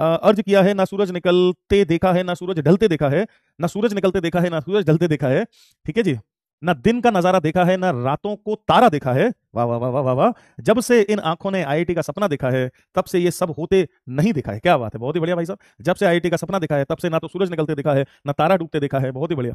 अर्ज किया है ना सूरज निकलते देखा है ना सूरज ढलते देखा है ना सूरज निकलते देखा है ना सूरज ढलते देखा है ठीक है जी ना दिन का नजारा देखा है ना रातों को तारा देखा है वाह वाह वाह वाह वाह वा। जब से इन आंखों ने आईआईटी का सपना देखा है तब से ये सब होते नहीं देखा है क्या बात है बहुत ही बढ़िया भाई साहब जब से आईआईटी का सपना देखा है तब से ना तो सूरज निकलते देखा है ना तारा डूबते देखा है बहुत ही बढ़िया